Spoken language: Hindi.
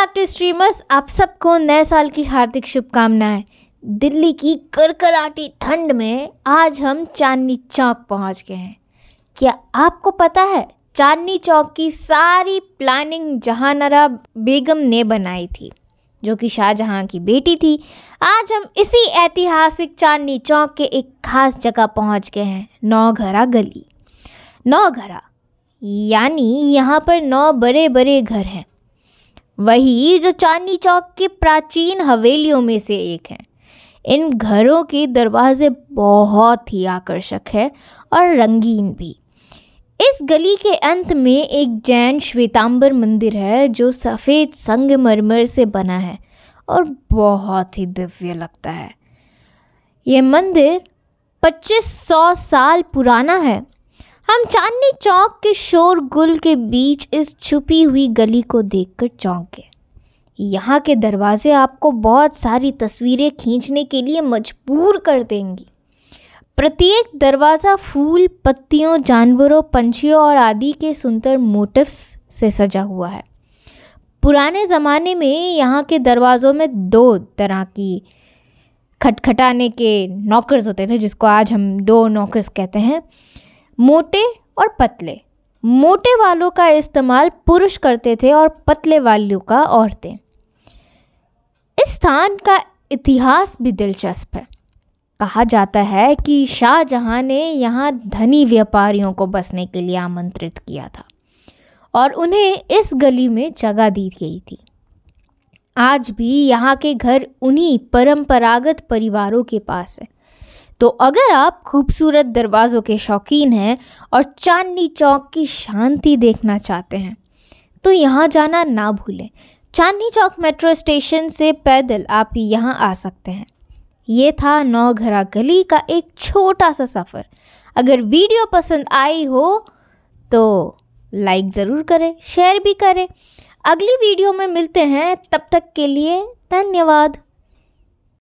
बैक टू स्ट्रीमर्स आप सबको नए साल की हार्दिक शुभकामनाएं दिल्ली की करकराटी ठंड में आज हम चांदनी चौक पहुंच गए हैं क्या आपको पता है चांदनी चौक की सारी प्लानिंग जहानरा बेगम ने बनाई थी जो कि शाहजहां की बेटी थी आज हम इसी ऐतिहासिक चांदनी चौक के एक खास जगह पहुंच गए हैं नौघरा गली नौघरा यानी यहाँ पर नौ बड़े बड़े घर हैं वही जो चांदनी चौक के प्राचीन हवेलियों में से एक है इन घरों के दरवाजे बहुत ही आकर्षक है और रंगीन भी इस गली के अंत में एक जैन श्वेतांबर मंदिर है जो सफ़ेद संगमरमर से बना है और बहुत ही दिव्य लगता है ये मंदिर 2500 साल पुराना है हम चांदनी चौक के शोरगुल के बीच इस छुपी हुई गली को देखकर चौंक गए यहाँ के दरवाजे आपको बहुत सारी तस्वीरें खींचने के लिए मजबूर कर देंगी प्रत्येक दरवाज़ा फूल पत्तियों जानवरों पंछियों और आदि के सुंदर मोटिव्स से सजा हुआ है पुराने ज़माने में यहाँ के दरवाज़ों में दो तरह की खटखटाने के नौकर्स होते थे जिसको आज हम दो नौकर्स कहते हैं मोटे और पतले मोटे वालों का इस्तेमाल पुरुष करते थे और पतले वालों का औरतें इस स्थान का इतिहास भी दिलचस्प है कहा जाता है कि शाहजहाँ ने यहाँ धनी व्यापारियों को बसने के लिए आमंत्रित किया था और उन्हें इस गली में जगह दी गई थी आज भी यहाँ के घर उन्हीं परंपरागत परिवारों के पास है तो अगर आप खूबसूरत दरवाज़ों के शौकीन हैं और चांदनी चौक की शांति देखना चाहते हैं तो यहाँ जाना ना भूलें चांदनी चौक मेट्रो स्टेशन से पैदल आप यहाँ आ सकते हैं ये था नौघरा गली का एक छोटा सा सफ़र अगर वीडियो पसंद आई हो तो लाइक ज़रूर करें शेयर भी करें अगली वीडियो में मिलते हैं तब तक के लिए धन्यवाद